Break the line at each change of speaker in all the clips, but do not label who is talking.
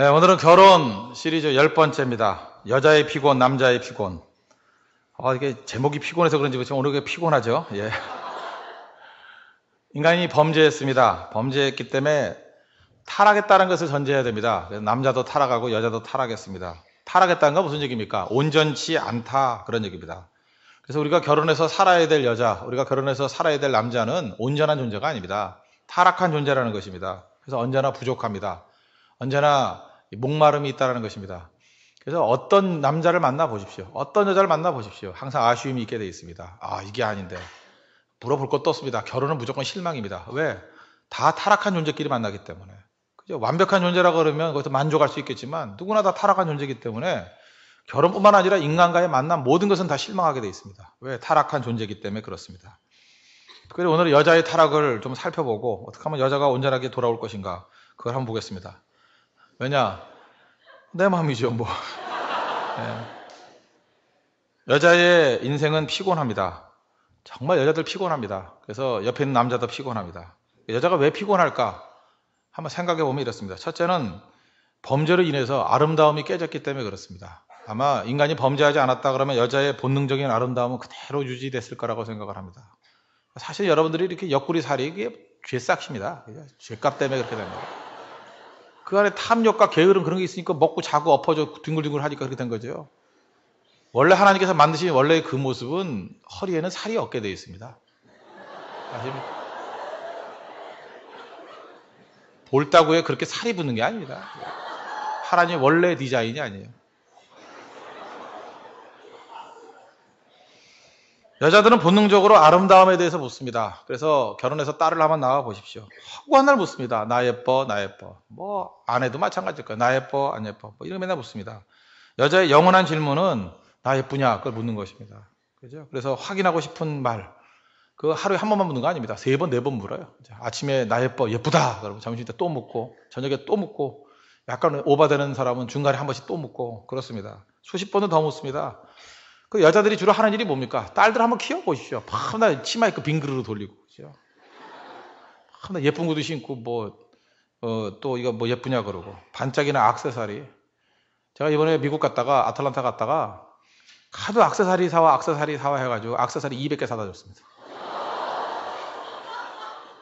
네, 오늘은 결혼 시리즈 열 번째입니다. 여자의 피곤, 남자의 피곤. 아, 이게 제목이 피곤해서 그런지 모르겠지만 오늘 게 피곤하죠. 예. 인간이 범죄했습니다. 범죄했기 때문에 타락했다는 것을 전제해야 됩니다. 남자도 타락하고 여자도 타락했습니다. 타락했다는 건 무슨 얘기입니까? 온전치 않다 그런 얘기입니다. 그래서 우리가 결혼해서 살아야 될 여자, 우리가 결혼해서 살아야 될 남자는 온전한 존재가 아닙니다. 타락한 존재라는 것입니다. 그래서 언제나 부족합니다. 언제나 목마름이 있다는 것입니다. 그래서 어떤 남자를 만나 보십시오. 어떤 여자를 만나 보십시오. 항상 아쉬움이 있게 되어 있습니다. 아, 이게 아닌데. 물어볼 것도 없습니다. 결혼은 무조건 실망입니다. 왜? 다 타락한 존재끼리 만나기 때문에. 그죠? 완벽한 존재라 그러면 거기서 만족할 수 있겠지만 누구나 다 타락한 존재이기 때문에 결혼뿐만 아니라 인간과의 만남 모든 것은 다 실망하게 되어 있습니다. 왜? 타락한 존재이기 때문에 그렇습니다. 그래서 오늘 여자의 타락을 좀 살펴보고 어떻게 하면 여자가 온전하게 돌아올 것인가 그걸 한번 보겠습니다. 왜냐? 내 마음이죠, 뭐. 네. 여자의 인생은 피곤합니다. 정말 여자들 피곤합니다. 그래서 옆에 있는 남자도 피곤합니다. 여자가 왜 피곤할까? 한번 생각해 보면 이렇습니다. 첫째는 범죄로 인해서 아름다움이 깨졌기 때문에 그렇습니다. 아마 인간이 범죄하지 않았다 그러면 여자의 본능적인 아름다움은 그대로 유지됐을 거라고 생각을 합니다. 사실 여러분들이 이렇게 옆구리 살이 이게 죄싹입니다. 죄값 때문에 그렇게 됩니다. 그 안에 탐욕과 게으름 그런 게 있으니까 먹고 자고 엎어져 뒹굴뒹굴 하니까 그렇게 된 거죠. 원래 하나님께서 만드신 원래의 그 모습은 허리에는 살이 없게 되어 있습니다. 아십니까? 볼다구에 그렇게 살이 붙는 게 아닙니다. 하나님 원래 디자인이 아니에요. 여자들은 본능적으로 아름다움에 대해서 묻습니다. 그래서 결혼해서 딸을 한번 나와 보십시오. 허구한 날 묻습니다. 나 예뻐, 나 예뻐. 뭐 아내도 마찬가지일 거예요. 나 예뻐, 안 예뻐. 뭐 이런 맨날 묻습니다. 여자의 영원한 질문은 나 예쁘냐 그걸 묻는 것입니다. 그죠? 그래서 확인하고 싶은 말. 그 하루에 한 번만 묻는 거 아닙니다. 세 번, 네 번 물어요. 아침에 나 예뻐, 예쁘다. 그러면 잠시 있또 묻고, 저녁에 또 묻고, 약간 오바되는 사람은 중간에 한 번씩 또 묻고, 그렇습니다. 수십 번은 더 묻습니다. 그 여자들이 주로 하는 일이 뭡니까? 딸들 한번 키워보십시오. 밤낮 치마 입고 빙그르르 돌리고, 그죠? 밤낮 예쁜 구두 신고, 뭐, 어, 또 이거 뭐 예쁘냐 그러고. 반짝이는 악세사리. 제가 이번에 미국 갔다가, 아틀란타 갔다가, 하도 악세사리 사와, 악세사리 사와 해가지고, 악세사리 200개 사다 줬습니다.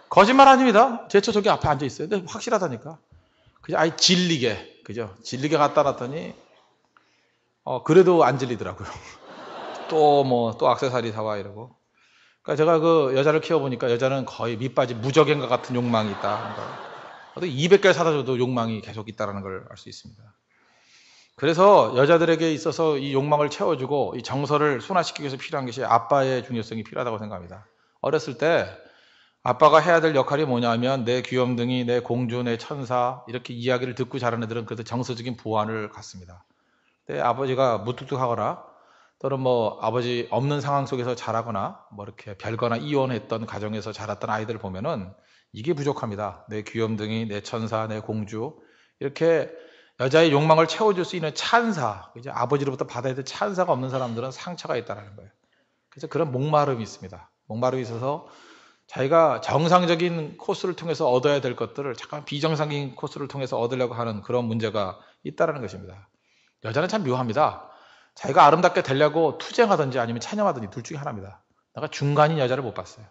거짓말 아닙니다. 제처 저기 앞에 앉아 있어요. 근데 확실하다니까. 그죠? 아예 질리게, 그죠? 질리게 갖다 놨더니, 어, 그래도 안 질리더라고요. 또 뭐, 또 악세사리 사와 이러고. 그러니까 제가 그 여자를 키워보니까 여자는 거의 밑바지 무적인과 같은 욕망이 있다. 그러니까 200개 사다 줘도 욕망이 계속 있다는 걸 알 수 있습니다. 그래서 여자들에게 있어서 이 욕망을 채워주고 이 정서를 순화시키기 위해서 필요한 것이 아빠의 중요성이 필요하다고 생각합니다. 어렸을 때 아빠가 해야 될 역할이 뭐냐면 내 귀염둥이, 내 공주, 내 천사 이렇게 이야기를 듣고 자란 애들은 그래도 정서적인 보완을 갖습니다. 근데 아버지가 무뚝뚝하거나 또는 뭐 아버지 없는 상황 속에서 자라거나 뭐 이렇게 별거나 이혼했던 가정에서 자랐던 아이들을 보면은 이게 부족합니다. 내 귀염둥이, 내 천사, 내 공주 이렇게 여자의 욕망을 채워줄 수 있는 찬사, 이제 아버지로부터 받아야 될 찬사가 없는 사람들은 상처가 있다라는 거예요. 그래서 그런 목마름이 있습니다. 목마름이 있어서 자기가 정상적인 코스를 통해서 얻어야 될 것들을 잠깐 비정상적인 코스를 통해서 얻으려고 하는 그런 문제가 있다라는 것입니다. 여자는 참 묘합니다. 자기가 아름답게 되려고 투쟁하든지 아니면 찬양하든지 둘 중에 하나입니다. 내가 중간인 여자를 못 봤어요.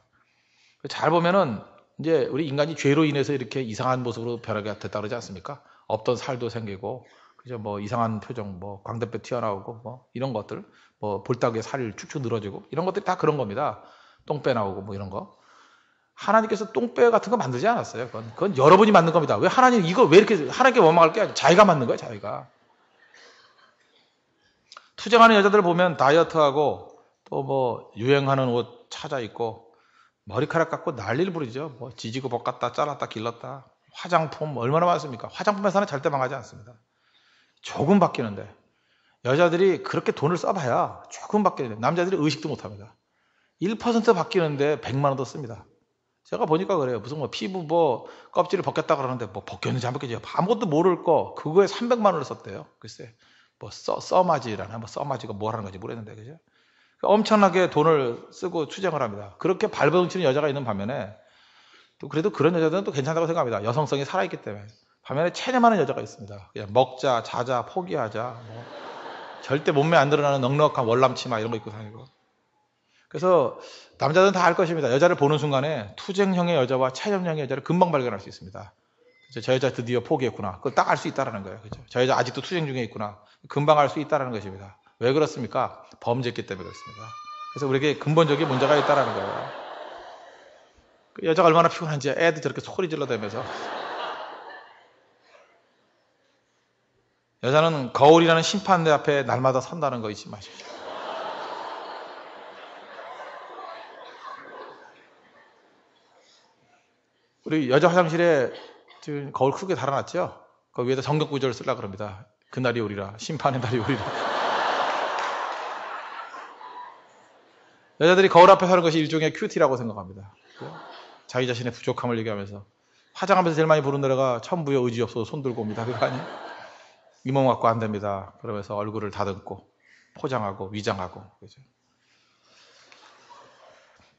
잘 보면은 이제 우리 인간이 죄로 인해서 이렇게 이상한 모습으로 변하게 됐다 그러지 않습니까? 없던 살도 생기고 그죠 뭐 이상한 표정 뭐 광대뼈 튀어나오고 뭐 이런 것들 뭐 볼따구에 살이 축축 늘어지고 이런 것들이 다 그런 겁니다. 똥배 나오고 뭐 이런 거. 하나님께서 똥배 같은 거 만들지 않았어요. 그건, 그건 여러분이 만든 겁니다. 왜 하나님 이거왜 이렇게 하나님께 원망할 게 아니라 자기가 만든 거예요, 자기가. 투쟁하는 여자들 보면 다이어트하고 또 뭐 유행하는 옷 찾아 입고 머리카락 깎고 난리를 부리죠. 뭐 지지고 볶았다 잘랐다 길렀다 화장품 얼마나 많습니까? 화장품 회사는 절대 망하지 않습니다. 조금 바뀌는데 여자들이 그렇게 돈을 써봐야 조금 바뀌는데 남자들이 의식도 못합니다. 1% 바뀌는데 100만 원더 씁니다. 제가 보니까 그래요. 무슨 뭐 피부 뭐 껍질을 벗겼다 그러는데 뭐 벗겼는지 안 벗겼는지 아무것도 모를 거 그거에 300만 원을 썼대요. 글쎄 뭐 써, 써마지라나 뭐 써마지가 뭐라는 건지 모르겠는데 그죠? 그러니까 엄청나게 돈을 쓰고 투쟁을 합니다. 그렇게 발버둥치는 여자가 있는 반면에 또 그래도 그런 여자들은 또 괜찮다고 생각합니다. 여성성이 살아있기 때문에 반면에 체념하는 여자가 있습니다. 그냥 먹자, 자자, 포기하자, 뭐 절대 몸매 안 드러나는 넉넉한 월남치마 이런 거 입고 다니고. 그래서 남자들은 다 알 것입니다. 여자를 보는 순간에 투쟁형의 여자와 체념형의 여자를 금방 발견할 수 있습니다. 저 여자 드디어 포기했구나. 그걸 딱 알 수 있다라는 거예요. 그죠? 저 여자 아직도 투쟁 중에 있구나. 금방 알 수 있다라는 것입니다. 왜 그렇습니까? 범죄했기 때문에 그렇습니다. 그래서 우리에게 근본적인 문제가 있다라는 거예요. 그 여자가 얼마나 피곤한지 애들 저렇게 소리 질러대면서 여자는 거울이라는 심판대 앞에 날마다 선다는 거 잊지 마십시오. 우리 여자 화장실에 지금 거울 크게 달아놨죠? 그 위에다 정격구절을 쓰려고 합니다 그날이 오리라. 심판의 날이 오리라. 여자들이 거울 앞에 서는 것이 일종의 큐티라고 생각합니다. 자기 자신의 부족함을 얘기하면서 화장하면서 제일 많이 부른 노래가 천부여 의지 없어도 손 들고 옵니다. 그거 아니? 에요이몸 갖고 안 됩니다. 그러면서 얼굴을 다듬고 포장하고 위장하고 그죠?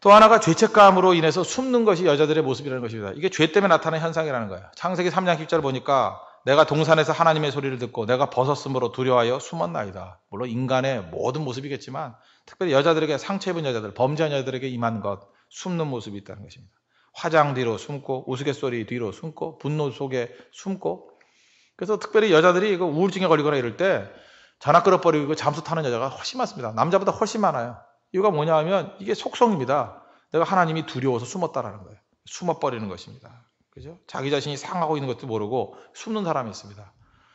또 하나가 죄책감으로 인해서 숨는 것이 여자들의 모습이라는 것입니다. 이게 죄 때문에 나타나는 현상이라는 거예요. 창세기 3장 10절 보니까 내가 동산에서 하나님의 소리를 듣고 내가 벗었으므로 두려워하여 숨었나이다. 물론 인간의 모든 모습이겠지만 특별히 여자들에게 상처 입은 여자들, 범죄한 여자들에게 임한 것, 숨는 모습이 있다는 것입니다. 화장 뒤로 숨고 우스갯소리 뒤로 숨고 분노 속에 숨고 그래서 특별히 여자들이 이거 우울증에 걸리거나 이럴 때 전화 끌어버리고 잠수 타는 여자가 훨씬 많습니다. 남자보다 훨씬 많아요. 이유가 뭐냐 하면 이게 속성입니다. 내가 하나님이 두려워서 숨었다라는 거예요. 숨어버리는 것입니다. 그죠? 자기 자신이 상하고 있는 것도 모르고 숨는 사람이 있습니다.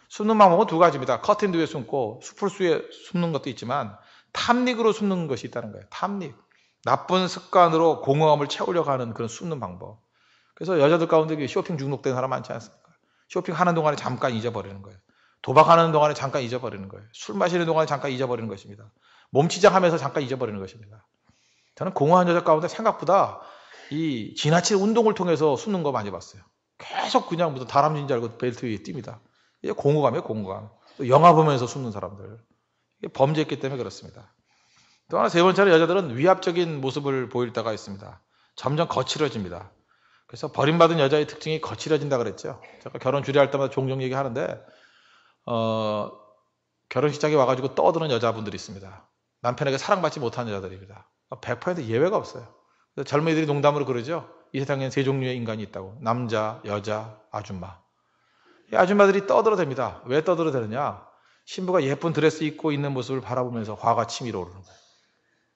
숨는 방법은 두 가지입니다. 커튼 뒤에 숨고 숲을 속에 숨는 것도 있지만 탐닉으로 숨는 것이 있다는 거예요. 탐닉. 나쁜 습관으로 공허함을 채우려고 하는 그런 숨는 방법. 그래서 여자들 가운데 쇼핑 중독된 사람 많지 않습니까? 쇼핑하는 동안에 잠깐 잊어버리는 거예요. 도박하는 동안에 잠깐 잊어버리는 거예요. 술 마시는 동안에 잠깐 잊어버리는 것입니다. 몸치장 하면서 잠깐 잊어버리는 것입니다. 저는 공허한 여자 가운데 생각보다 이 지나친 운동을 통해서 숨는 거 많이 봤어요. 계속 그냥 무슨 다람쥐인 줄 알고 벨트 위에 뜁니다. 이게 공허감이에요, 공허감. 영화 보면서 숨는 사람들. 이게 범죄했기 때문에 그렇습니다. 또 하나 세 번째로 여자들은 위압적인 모습을 보일 때가 있습니다. 점점 거칠어집니다. 그래서 버림받은 여자의 특징이 거칠어진다 그랬죠. 제가 결혼 주례할 때마다 종종 얘기하는데 어, 결혼식장에 와가지고 떠드는 여자분들이 있습니다. 남편에게 사랑받지 못하는 여자들입니다. 100% 아, 예외가 없어요. 젊은이들이 농담으로 그러죠. 이 세상에는 세 종류의 인간이 있다고. 남자, 여자, 아줌마. 이 아줌마들이 떠들어댑니다. 왜 떠들어대느냐? 신부가 예쁜 드레스 입고 있는 모습을 바라보면서 화가 치밀어 오르는 거예요.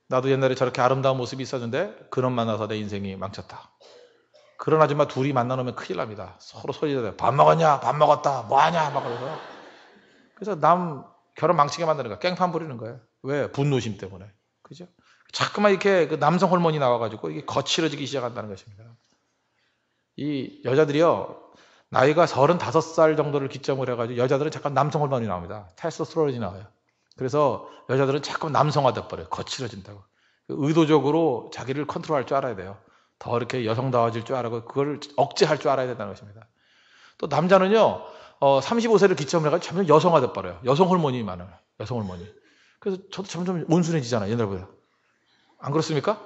나도 옛날에 저렇게 아름다운 모습이 있었는데 그런 만나서 내 인생이 망쳤다. 그런 아줌마 둘이 만나놓으면 큰일 납니다. 서로 소리요밥 먹었냐? 밥 먹었다. 뭐하냐? 막 그래서 그래서 남 결혼 망치게 만드는 거예요 깽판 부리는 거예요. 왜? 분노심 때문에. 그죠? 자꾸만 이렇게 그 남성 호르몬이 나와가지고 이게 거칠어지기 시작한다는 것입니다. 이 여자들이요, 나이가 35살 정도를 기점으로 해가지고 여자들은 잠깐 남성 호르몬이 나옵니다. 테스토스테론이 나와요. 그래서 여자들은 자꾸 남성화돼 버려요. 거칠어진다고. 그 의도적으로 자기를 컨트롤할 줄 알아야 돼요. 더 이렇게 여성다워질 줄 알고 그걸 억제할 줄 알아야 된다는 것입니다. 또 남자는요, 어, 35세를 기점으로 해가지고 점점 여성화돼 버려요. 여성 호르몬이 많아요. 여성 호르몬이. 그래서 저도 점점 온순해지잖아요. 옛날보다. 안 그렇습니까?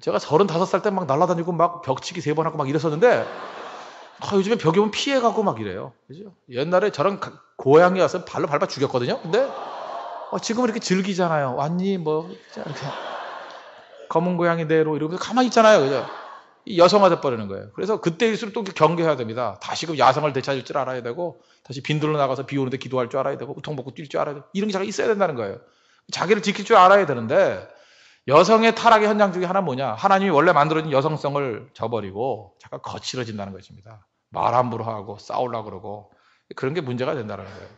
제가 35살 때 막 날아다니고 막 벽치기 세 번 하고 막 이랬었는데 아, 요즘에 벽에 오면 피해가고 막 이래요. 그죠? 옛날에 저랑 고향에 와서 발로 밟아 죽였거든요. 근데 어, 지금은 이렇게 즐기잖아요. 왔니? 뭐, 이렇게. 검은 고양이 대로 네 이러면 가만히 있잖아요. 그죠? 여성화돼 버리는 거예요. 그래서 그때일수록 또 경계해야 됩니다. 다시금 야성을 되찾을 줄 알아야 되고, 다시 빈들로 나가서 비 오는데 기도할 줄 알아야 되고, 우통 먹고 뛸 줄 알아야 되고, 이런 게잘 있어야 된다는 거예요. 자기를 지킬 줄 알아야 되는데 여성의 타락의 현장 중에 하나 뭐냐? 하나님이 원래 만들어진 여성성을 저버리고 잠깐 거칠어진다는 것입니다. 말 함부로 하고 싸우려 그러고 그런 게 문제가 된다는 거예요.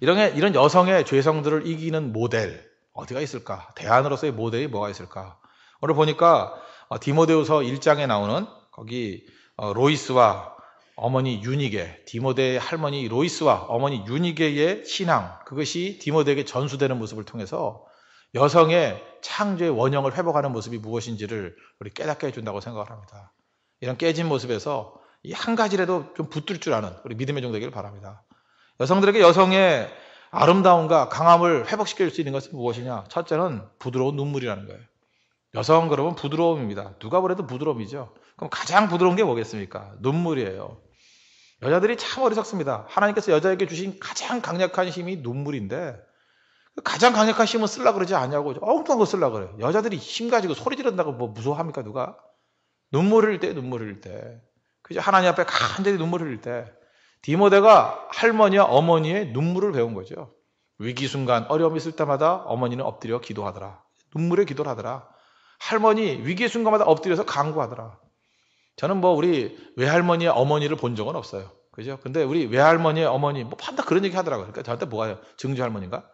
이런 이런 여성의 죄성들을 이기는 모델 어디가 있을까? 대안으로서의 모델이 뭐가 있을까? 오늘 보니까 어, 디모데우서 1장에 나오는 거기 어, 로이스와 어머니 유니게, 디모데의 할머니 로이스와 어머니 유니게의 신앙, 그것이 디모데에게 전수되는 모습을 통해서 여성의 창조의 원형을 회복하는 모습이 무엇인지를 우리 깨닫게 해준다고 생각을 합니다. 이런 깨진 모습에서 이 한 가지라도 좀 붙들 줄 아는 우리 믿음의 종 되기를 바랍니다. 여성들에게 여성의 아름다움과 강함을 회복시킬 수 있는 것은 무엇이냐? 첫째는 부드러운 눈물이라는 거예요. 여성 그러면 부드러움입니다. 누가 보래도 부드러움이죠. 그럼 가장 부드러운 게 뭐겠습니까? 눈물이에요. 여자들이 참 어리석습니다. 하나님께서 여자에게 주신 가장 강력한 힘이 눈물인데 그 가장 강력한 힘은 쓸라 그러지 않냐고 엉뚱한 거 쓸라 그래요. 여자들이 힘 가지고 소리 지른다고 뭐 무서워합니까 누가? 눈물 흘릴 때 눈물 흘릴 때. 그죠? 하나님 앞에 간절히 눈물 흘릴 때 디모데가 할머니와 어머니의 눈물을 배운 거죠. 위기 순간 어려움이 있을 때마다 어머니는 엎드려 기도하더라. 눈물에 기도를 하더라. 할머니 위기 순간마다 엎드려서 강구하더라. 저는 뭐 우리 외할머니의 어머니를 본 적은 없어요. 그죠? 근데 우리 외할머니의 어머니 뭐 판다 그런 얘기 하더라고요. 그러니까 저한테 뭐가요? 증조 할머니인가?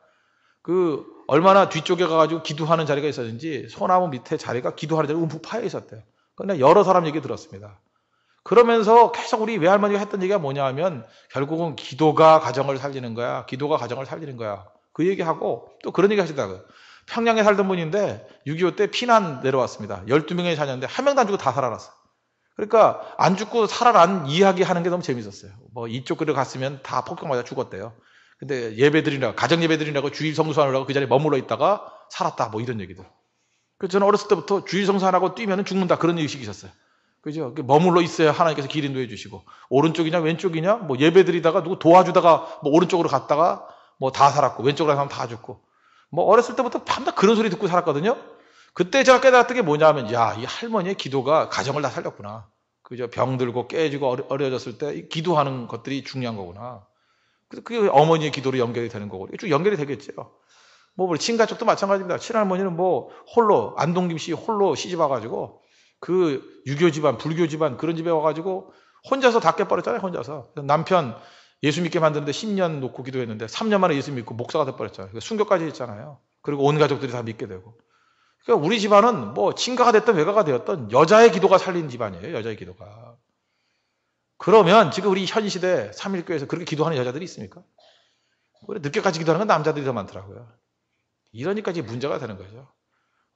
그 얼마나 뒤쪽에 가가지고 기도하는 자리가 있었는지 소나무 밑에 자리가 기도하는 자리 가 움푹 파여 있었대요. 근데 그러니까 여러 사람 얘기 들었습니다. 그러면서 계속 우리 외할머니가 했던 얘기가 뭐냐 하면 결국은 기도가 가정을 살리는 거야. 기도가 가정을 살리는 거야. 그 얘기하고 또 그런 얘기 하시다고요. 평양에 살던 분인데 6.25 때 피난 내려왔습니다. 12명의 자녀인데 한 명도 안죽고다 살아났어. 요 그러니까 안 죽고 살아난 이야기 하는 게 너무 재밌었어요. 뭐 이쪽 그로 갔으면 다 폭격 맞아 죽었대요. 근데 예배드리라고 가정 예배드리라고 주일 성수하느라고 그 자리에 머물러 있다가 살았다 뭐 이런 얘기들. 그 저는 어렸을 때부터 주일 성수하라고 뛰면 죽는다 그런 의식이셨어요. 그죠? 그 머물러 있어야 하나님께서 길 인도해 주시고 오른쪽이냐 왼쪽이냐 뭐 예배드리다가 누구 도와주다가 뭐 오른쪽으로 갔다가 뭐 다 살았고 왼쪽으로 사람 다 죽고 뭐 어렸을 때부터 밤낮 그런 소리 듣고 살았거든요. 그때 제가 깨달았던 게 뭐냐면, 야, 이 할머니의 기도가 가정을 다 살렸구나. 그저 병들고 깨지고 어려졌을 워때 기도하는 것들이 중요한 거구나. 그래서 그게 어머니의 기도로 연결이 되는 거고. 쭉 연결이 되겠죠. 뭐, 우리 뭐, 친가 쪽도 마찬가지입니다. 친할머니는 뭐, 홀로, 안동김 씨 홀로 시집 와가지고, 그 유교 집안, 불교 집안 그런 집에 와가지고, 혼자서 다 깨버렸잖아요, 혼자서. 남편 예수 믿게 만드는데 10년 놓고 기도했는데, 3년 만에 예수 믿고 목사가 돼버렸잖아요. 그러니까 순교까지 했잖아요. 그리고 온 가족들이 다 믿게 되고. 그러니까 우리 집안은 뭐 친가가 됐던 외가가 되었던 여자의 기도가 살린 집안이에요. 여자의 기도가. 그러면 지금 우리 현 시대 3일교에서 그렇게 기도하는 여자들이 있습니까? 우리 늦게까지 기도하는 건 남자들이 더 많더라고요. 이러니까 이제 문제가 되는 거죠.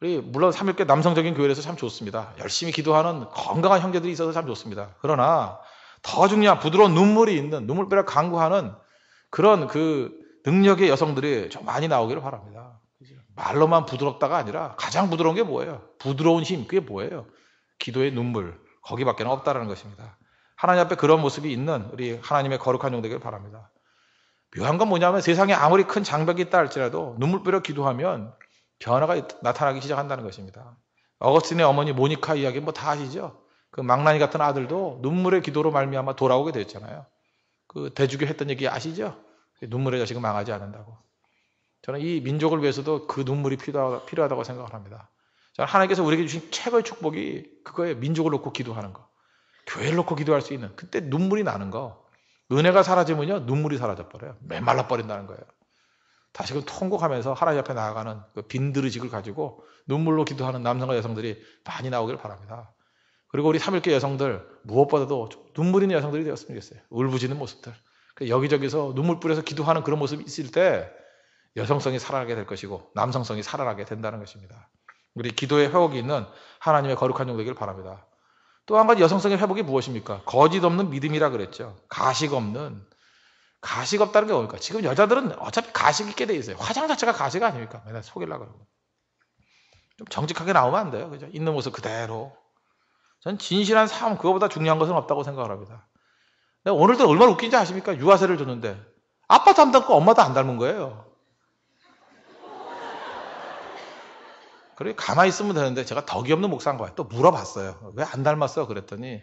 우리 물론 3일교 남성적인 교회에서 참 좋습니다. 열심히 기도하는 건강한 형제들이 있어서 참 좋습니다. 그러나 더 중요한 부드러운 눈물이 있는 눈물벼락 강구하는 그런 그 능력의 여성들이 좀 많이 나오기를 바랍니다. 말로만 부드럽다가 아니라 가장 부드러운 게 뭐예요? 부드러운 힘, 그게 뭐예요? 기도의 눈물, 거기밖에 는 없다라는 것입니다. 하나님 앞에 그런 모습이 있는 우리 하나님의 거룩한 종되기를 바랍니다. 묘한 건 뭐냐면 세상에 아무리 큰 장벽이 있다 할지라도 눈물 뿌려 기도하면 변화가 나타나기 시작한다는 것입니다. 어거스틴의 어머니 모니카 이야기 뭐 다 아시죠? 그 망나니 같은 아들도 눈물의 기도로 말미암아 돌아오게 되었잖아요. 그 대주교 했던 얘기 아시죠? 그 눈물의 자식은 망하지 않는다고. 저는 이 민족을 위해서도 그 눈물이 필요하다, 고 생각을 합니다. 하나님께서 우리에게 주신 최고의 축복이 그거에 민족을 놓고 기도하는 거. 교회를 놓고 기도할 수 있는 그때 눈물이 나는 거. 은혜가 사라지면요. 눈물이 사라져버려요. 메말라 버린다는 거예요. 다시금 통곡하면서 하나님 앞에 나아가는 그 빈드르직을 가지고 눈물로 기도하는 남성과 여성들이 많이 나오길 바랍니다. 그리고 우리 3일계 여성들 무엇보다도 눈물 있는 여성들이 되었으면 좋겠어요. 울부짖는 모습들. 여기저기서 눈물 뿌려서 기도하는 그런 모습이 있을 때 여성성이 살아나게 될 것이고 남성성이 살아나게 된다는 것입니다. 우리 기도의 회복이 있는 하나님의 거룩한 종 되길 바랍니다. 또 한 가지 여성성의 회복이 무엇입니까? 거짓 없는 믿음이라 그랬죠. 가식 없는 가식 없다는 게 뭡니까? 지금 여자들은 어차피 가식 있게 돼 있어요. 화장 자체가 가식 아닙니까? 맨날 속일라 그러고. 좀 정직하게 나오면 안 돼요. 그죠? 있는 모습 그대로. 전 진실한 삶 그거보다 중요한 것은 없다고 생각을 합니다. 오늘도 얼마나 웃긴지 아십니까? 유아세를 줬는데 아빠도 안 닮고 엄마도 안 닮은 거예요. 그리고 가만히 있으면 되는데 제가 덕이 없는 목사인 거야. 또 물어봤어요. 왜 안 닮았어? 그랬더니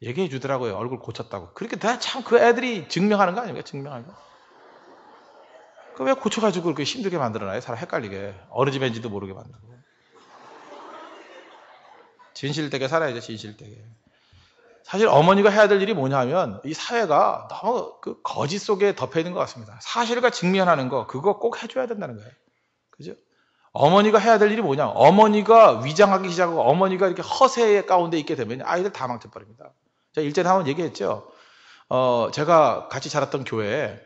얘기해 주더라고요. 얼굴 고쳤다고. 그렇게 참그 애들이 증명하는 거 아닙니까? 증명하는 거. 그왜 고쳐가지고 그렇게 힘들게 만들어놔요? 사람 헷갈리게. 어느 집인지도 모르게 만들고. 진실되게 살아야죠, 진실되게. 사실 어머니가 해야 될 일이 뭐냐면 이 사회가 너무 그 거짓 속에 덮여 있는 것 같습니다. 사실과 직면하는 거, 그거 꼭 해줘야 된다는 거예요. 그죠? 어머니가 해야 될 일이 뭐냐? 어머니가 위장하기 시작하고 어머니가 이렇게 허세의 가운데 있게 되면 아이들 다 망쳐버립니다. 제가 일전에 한번 얘기했죠. 어, 제가 같이 자랐던 교회에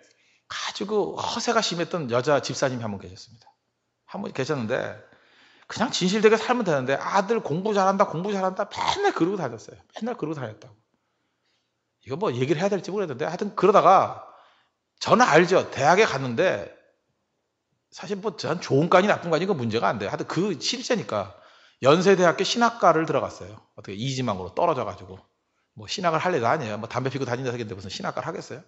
가지고 허세가 심했던 여자 집사님이 한분 계셨습니다. 한분 계셨는데 그냥 진실되게 살면 되는데 아들 공부 잘한다, 공부 잘한다 맨날 그러고 다녔어요. 맨날 그러고 다녔다고. 이거 뭐 얘기를 해야 될지 모르겠는데 하여튼 그러다가 저는 알죠. 대학에 갔는데 사실 뭐전 좋은 과니 나쁜 과니 그 문제가 안 돼요. 하여튼 그 실제니까 연세대학교 신학과를 들어갔어요. 어떻게 이지망으로 떨어져가지고 뭐 신학을 할일도 아니에요. 뭐 담배 피고 다니는하겠인데 무슨 신학과를 하겠어요?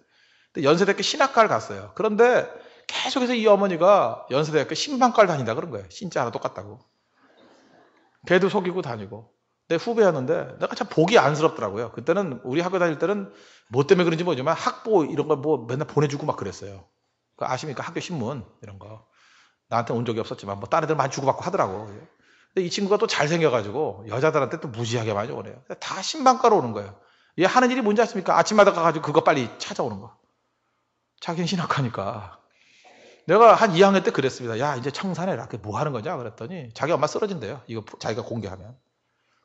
근데 연세대학교 신학과를 갔어요. 그런데 계속해서 이 어머니가 연세대학교 신방과를 다닌다 그런 거예요. 신자 하나 똑같다고. 걔도 속이고 다니고. 내 후배였는데 내가 참 보기 안쓰럽더라고요. 그때는 우리 학교 다닐 때는 뭐 때문에 그런지 모르지만 학보 이런 거 뭐 맨날 보내주고 막 그랬어요. 그 아십니까? 학교 신문 이런 거. 나한테 온 적이 없었지만 뭐 다른 애들 많이 주고받고 하더라고. 예. 근데 이 친구가 또 잘생겨가지고 여자들한테 또 무지하게 많이 오네요. 다 신방가로 오는 거예요. 얘 하는 일이 뭔지 아십니까? 아침마다 가가지고 그거 빨리 찾아오는 거. 자기는 신학하니까. 내가 한 2학년 때 그랬습니다. 야, 이제 청산해라. 그게 뭐 하는 거냐? 그랬더니 자기 엄마 쓰러진대요. 이거 자기가 공개하면.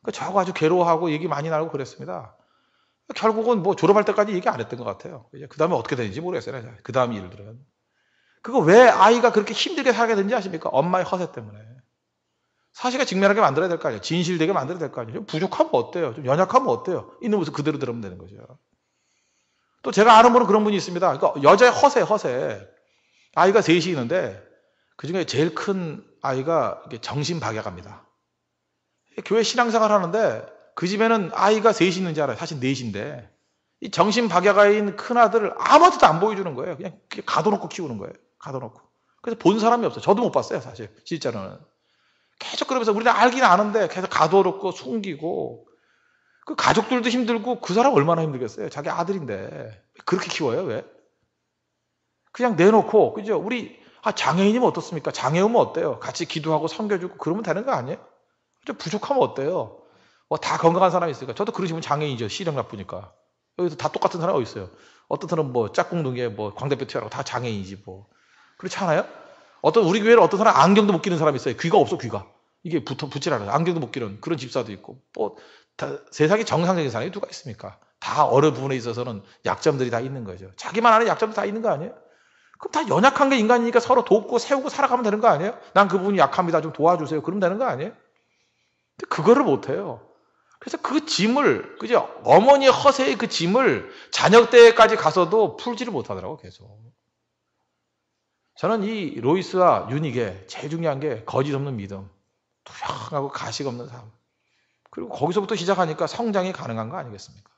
그 저하고 아주 괴로워하고 얘기 많이 나고 그랬습니다. 결국은 뭐 졸업할 때까지 얘기 안 했던 것 같아요. 그 다음에 어떻게 되는지 모르겠어요. 그 다음 일들은. 그거 왜 아이가 그렇게 힘들게 살게 되는지 아십니까? 엄마의 허세 때문에. 사실과 직면하게 만들어야 될 거 아니에요. 진실되게 만들어야 될 거 아니에요. 부족하면 어때요? 좀 연약하면 어때요? 있는 모습 그대로 들으면 되는 거죠. 또 제가 아는 분은 그런 분이 있습니다. 그러니까 여자의 허세, 허세. 아이가 셋이 있는데 그 중에 제일 큰 아이가 정신 박약합니다. 교회 신앙생활 하는데 그 집에는 아이가 셋이 있는줄 알아요. 사실 넷인데. 이 정신 박약아인 큰 아들을 아무것도안 보여주는 거예요. 그냥 가둬놓고 키우는 거예요. 가둬놓고. 그래서 본 사람이 없어요. 저도 못 봤어요, 사실. 실제로는. 계속 그러면서 우리는 알긴 아는데 계속 가둬놓고 숨기고. 그 가족들도 힘들고 그 사람 얼마나 힘들겠어요. 자기 아들인데. 그렇게 키워요, 왜? 그냥 내놓고, 그죠? 우리, 아, 장애인이면 어떻습니까? 장애우면 어때요? 같이 기도하고 섬겨주고 그러면 되는 거 아니에요? 좀 부족하면 어때요? 뭐다 건강한 사람이 있으니까. 저도 그러시면 장애인이죠. 시력 나쁘니까. 여기서 다 똑같은 사람이 어디 있어요? 어떤 사람은 뭐 짝꿍 등에 뭐 광대뼈 튀어나고 다 장애인이지 뭐. 그렇지 않아요? 어떤 우리 교회를 어떤 사람 안경도 못 끼는 사람이 있어요. 귀가 없어 귀가. 이게 붙어 붙질않아요 안경도 못 끼는 그런 집사도 있고 뭐 세상에 정상적인 사람이 누가 있습니까? 다 어느 부분에 있어서는 약점들이 다 있는 거죠. 자기만 아는 약점도 다 있는 거 아니에요? 그럼 다 연약한 게 인간이니까 서로 돕고 세우고 살아가면 되는 거 아니에요? 난 그 부분이 약합니다. 좀 도와주세요. 그럼 되는 거 아니에요? 근데 그거를 못 해요. 그래서 그 짐을 그죠? 어머니 허세의 그 짐을 자녀 때까지 가서도 풀지를 못하더라고 계속. 저는 이 로이스와 유닉의 제일 중요한 게 거짓 없는 믿음, 투명하고 가식 없는 삶. 그리고 거기서부터 시작하니까 성장이 가능한 거 아니겠습니까?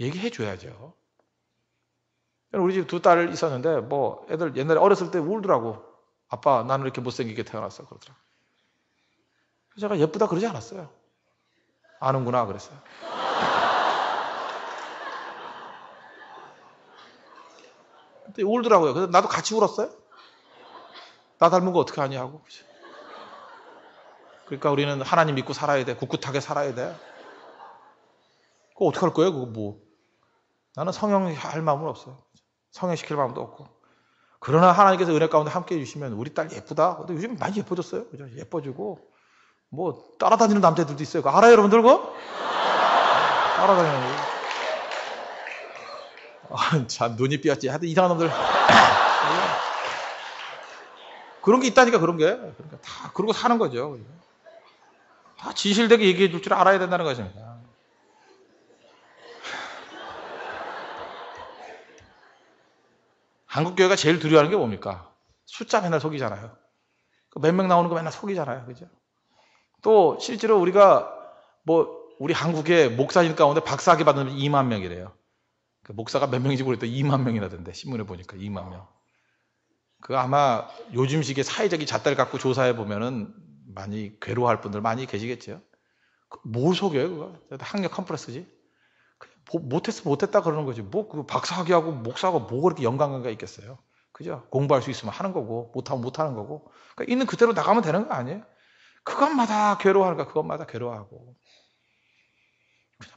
얘기해 줘야죠. 우리 집 두 딸 있었는데 뭐 애들 옛날에 어렸을 때 울더라고. 아빠 나는 이렇게 못생기게 태어났어 그러더라고. 제가 예쁘다 그러지 않았어요. 아는구나 그랬어요. 근데 울더라고요. 그래서 나도 같이 울었어요. 나 닮은 거 어떻게 하냐고. 그러니까 우리는 하나님 믿고 살아야 돼. 굳굳하게 살아야 돼. 그거 어떻게 할 거예요? 그거 뭐. 나는 성형할 마음은 없어요. 성형시킬 마음도 없고. 그러나 하나님께서 은혜 가운데 함께 해주시면 우리 딸 예쁘다. 근데 요즘 많이 예뻐졌어요. 그죠? 예뻐지고. 뭐, 따라다니는 남자들도 있어요. 알아요, 여러분들? 그거? 따라다니는 거. 아, 참, 눈이 삐었지. 하여튼 이상한 놈들. 그런 게 있다니까 그런 게. 그러니까 다 그러고 사는 거죠. 다 진실되게 얘기해 줄 줄 알아야 된다는 것입니다. 한국 교회가 제일 두려워하는 게 뭡니까? 숫자 맨날 속이잖아요. 그 몇명 나오는 거 맨날 속이잖아요. 그죠? 또 실제로 우리가 뭐 우리 한국의 목사님 가운데 박사학위 받은 2만 명이래요. 그 목사가 몇 명인지 모르겠다. 2만 명이라던데 신문에 보니까 2만 명. 그 아마 요즘 시기에 사회적인 잣대를 갖고 조사해 보면은 많이 괴로워할 분들 많이 계시겠죠. 그 뭘 속여요, 그거? 학력 컴플렉스지? 못했어, 못했다 그러는 거지. 뭐, 그 박사학위하고 목사하고 뭐 그렇게 연관관계가 있겠어요. 그죠? 공부할 수 있으면 하는 거고, 못하면 못하는 거고. 그러니까 있는 그대로 나가면 되는 거 아니에요? 그것마다 괴로워하니까 그것마다 괴로워하고.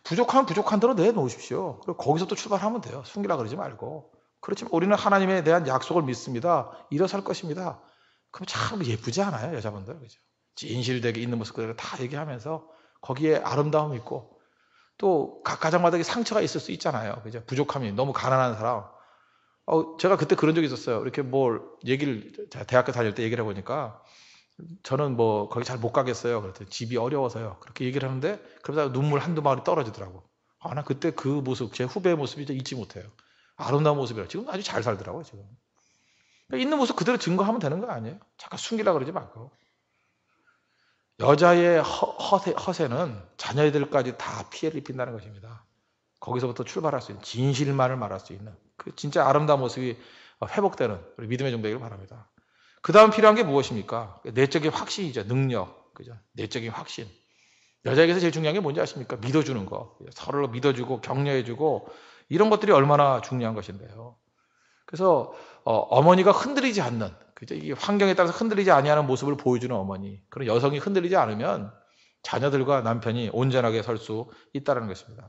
부족하면 부족한 대로 내놓으십시오. 그리고 거기서 또 출발하면 돼요. 숨기라 그러지 말고. 그렇지만 우리는 하나님에 대한 약속을 믿습니다. 일어설 것입니다. 그럼 참 예쁘지 않아요, 여자분들. 그죠? 진실되게 있는 모습 그대로 다 얘기하면서 거기에 아름다움이 있고 또 각 가정마다 상처가 있을 수 있잖아요. 그죠? 부족함이 너무 가난한 사람. 어, 제가 그때 그런 적이 있었어요. 이렇게 뭘 얘기를 대학교 다닐 때 얘기를 해 보니까 저는 뭐 거기 잘 못 가겠어요. 그랬더니 집이 어려워서요. 그렇게 얘기를 하는데 그러다가 눈물 한두 마리 떨어지더라고. 아, 나 그때 그 모습, 제 후배의 모습이 잊지 못해요. 아름다운 모습이라 지금 아주 잘 살더라고요, 지금. 그러니까 있는 모습 그대로 증거하면 되는 거 아니에요? 잠깐 숨기려고 그러지 말고. 여자의 허, 세, 는 자녀들까지 다 피해를 입힌다는 것입니다. 거기서부터 출발할 수 있는, 진실만을 말할 수 있는, 그 진짜 아름다운 모습이 회복되는 우리 믿음의 종되기를 바랍니다. 그 다음 필요한 게 무엇입니까? 내적인 확신이죠. 능력. 그죠? 내적인 확신. 여자에게서 제일 중요한 게 뭔지 아십니까? 믿어주는 거. 서로 믿어주고, 격려해주고, 이런 것들이 얼마나 중요한 것인데요. 그래서 어, 머니가 흔들리지 않는 그죠? 이 환경에 따라서 흔들리지 아니하는 모습을 보여주는 어머니. 그런 여성이 흔들리지 않으면 자녀들과 남편이 온전하게 설 수 있다는 것입니다.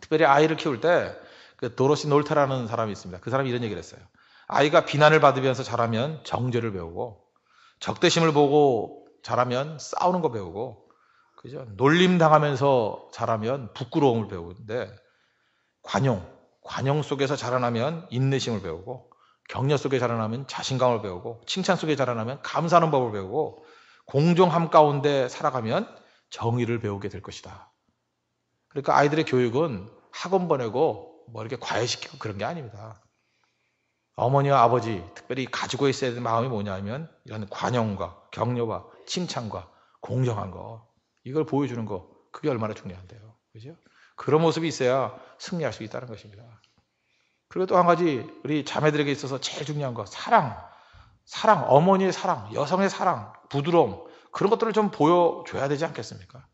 특별히 아이를 키울 때 그 도로시 놀타라는 사람이 있습니다. 그 사람이 이런 얘기를 했어요. 아이가 비난을 받으면서 자라면 정죄를 배우고 적대심을 보고 자라면 싸우는 거 배우고 그죠? 놀림 당하면서 자라면 부끄러움을 배우는데 관용, 관용 속에서 자라나면 인내심을 배우고 격려 속에 자라나면 자신감을 배우고 칭찬 속에 자라나면 감사하는 법을 배우고 공정함 가운데 살아가면 정의를 배우게 될 것이다. 그러니까 아이들의 교육은 학원 보내고 뭐 이렇게 과외시키고 그런 게 아닙니다. 어머니와 아버지, 특별히 가지고 있어야 될 마음이 뭐냐면 이런 관용과 격려와 칭찬과 공정한 거 이걸 보여주는 거 그게 얼마나 중요한데요. 그죠? 그런 모습이 있어야 승리할 수 있다는 것입니다. 그리고 또 한 가지 우리 자매들에게 있어서 제일 중요한 거 사랑, 사랑, 어머니의 사랑, 여성의 사랑, 부드러움 그런 것들을 좀 보여줘야 되지 않겠습니까?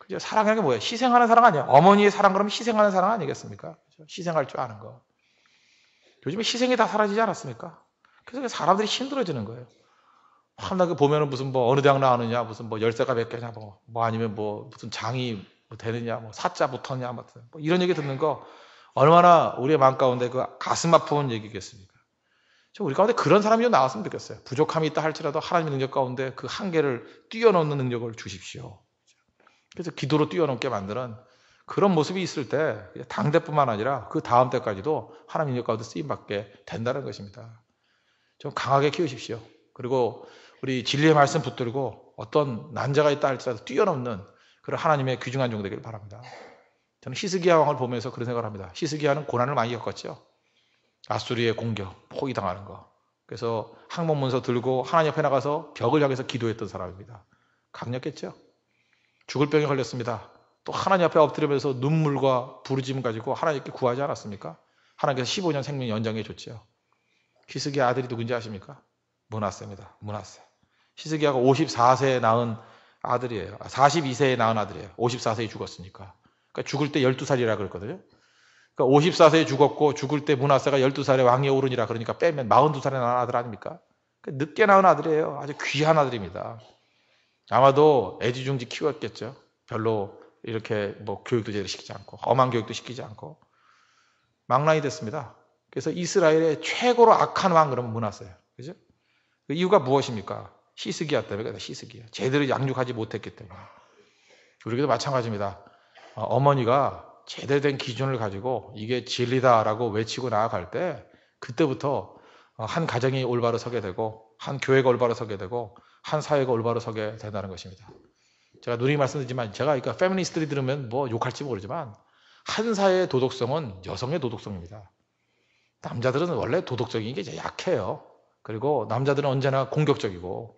그죠? 사랑이라는 게 뭐예요? 희생하는 사랑 아니에요? 어머니의 사랑 그러면 희생하는 사랑 아니겠습니까? 그죠? 희생할 줄 아는 거. 요즘에 희생이 다 사라지지 않았습니까? 그래서 사람들이 힘들어지는 거예요. 황당하게 보면은 무슨 뭐 어느 대학 나왔느냐, 무슨 뭐 열쇠가 몇 개냐, 뭐, 뭐 아니면 뭐 무슨 장이 뭐 되느냐, 뭐 사자 붙었냐, 뭐 이런 얘기 듣는 거 얼마나 우리의 마음 가운데 그 가슴 아픈 얘기겠습니까? 우리 가운데 그런 사람이 좀 나왔으면 좋겠어요. 부족함이 있다 할지라도 하나님의 능력 가운데 그 한계를 뛰어넘는 능력을 주십시오. 그래서 기도로 뛰어넘게 만드는 그런 모습이 있을 때 당대뿐만 아니라 그 다음 때까지도 하나님 의 능력 가운데 쓰임받게 된다는 것입니다. 좀 강하게 키우십시오. 그리고 우리 진리의 말씀 붙들고 어떤 난자가 있다 할지라도 뛰어넘는 그런 하나님의 귀중한 종 되기를 바랍니다. 저는 히스기야 왕을 보면서 그런 생각을 합니다. 히스기야는 고난을 많이 겪었죠. 아수리의 공격, 포위당하는 거. 그래서 항문문서 들고 하나님 옆에 나가서 벽을 향해서 기도했던 사람입니다. 강력했죠. 죽을 병에 걸렸습니다. 또 하나님 앞에 엎드리면서 눈물과 부르짐 가지고 하나님께 구하지 않았습니까? 하나님께서 15년 생명 연장해 줬죠 히스기야 아들이 누군지 아십니까? 문하세입니다. 문하세. 히스기야가 54세에 낳은 아들이에요. 42세에 아, 낳은 아들이에요. 54세에 죽었으니까. 그러니까 죽을 때 12살이라 그랬거든요. 그러니까 54세에 죽었고 죽을 때 문하세가 12살에 왕에 위 오르니라 그러니까 빼면 42살에 낳은 아들 아닙니까? 그러니까 늦게 낳은 아들이에요. 아주 귀한 아들입니다. 아마도 애지중지 키웠겠죠. 별로 이렇게 뭐 교육도 제대로 시키지 않고 엄한 교육도 시키지 않고 망나이 됐습니다. 그래서 이스라엘의 최고로 악한 왕 그러면 문하세요. 예 그죠? 그 이유가 무엇입니까? 시스기야 다문에 시스기야. 제대로 양육하지 못했기 때문에. 우리도 마찬가지입니다. 어, 어머니가 제대로 된 기준을 가지고 이게 진리다라고 외치고 나아갈 때 그때부터 어, 한 가정이 올바로 서게 되고 한 교회가 올바로 서게 되고 한 사회가 올바로 서게 된다는 것입니다. 제가 누리 말씀드리지만 제가 그러니까 페미니스트들이 들으면 뭐 욕할지 모르지만 한 사회의 도덕성은 여성의 도덕성입니다. 남자들은 원래 도덕적인 게제 약해요. 그리고 남자들은 언제나 공격적이고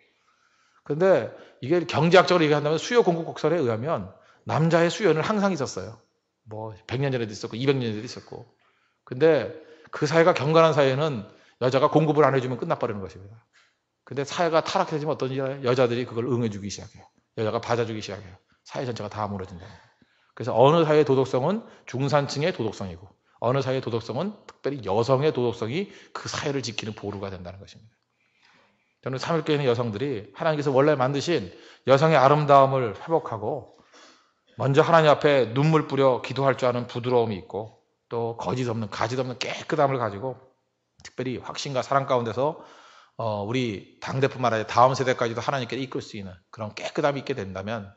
근데 이게 경제학적으로 얘기한다면 수요 공급 곡선에 의하면 남자의 수요는 항상 있었어요. 뭐 100년 전에도 있었고 200년 전에도 있었고. 근데 그 사회가 경건한 사회는 여자가 공급을 안 해주면 끝나버리는 것입니다. 근데 사회가 타락해지면 어떤지 여자들이 그걸 응해주기 시작해요. 여자가 받아주기 시작해요. 사회 전체가 다무너진다 그래서 어느 사회의 도덕성은 중산층의 도덕성이고 어느 사회의 도덕성은 특별히 여성의 도덕성이 그 사회를 지키는 보루가 된다는 것입니다. 저는 삼일교회 있는 여성들이 하나님께서 원래 만드신 여성의 아름다움을 회복하고 먼저 하나님 앞에 눈물 뿌려 기도할 줄 아는 부드러움이 있고 또 거짓 없는 가짓 없는 깨끗함을 가지고 특별히 확신과 사랑 가운데서 어, 우리 당대뿐만 아니라 다음 세대까지도 하나님께 이끌 수 있는 그런 깨끗함이 있게 된다면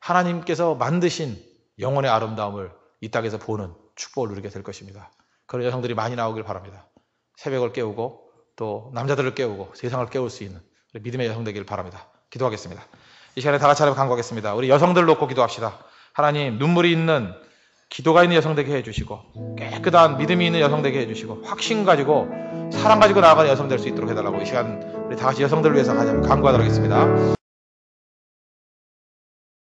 하나님께서 만드신 영혼의 아름다움을 이 땅에서 보는 축복을 누리게 될 것입니다. 그런 여성들이 많이 나오길 바랍니다. 새벽을 깨우고 또 남자들을 깨우고 세상을 깨울 수 있는 믿음의 여성 되길 바랍니다. 기도하겠습니다. 이 시간에 다 같이 하나님 간구하겠습니다. 우리 여성들 놓고 기도합시다. 하나님 눈물이 있는 기도가 있는 여성 되게 해주시고 깨끗한 믿음이 있는 여성 되게 해주시고 확신 가지고 사랑 가지고 나아가는 여성 될 수 있도록 해달라고 이 시간 우리 다 같이 여성들을 위해서 간구하도록 하겠습니다.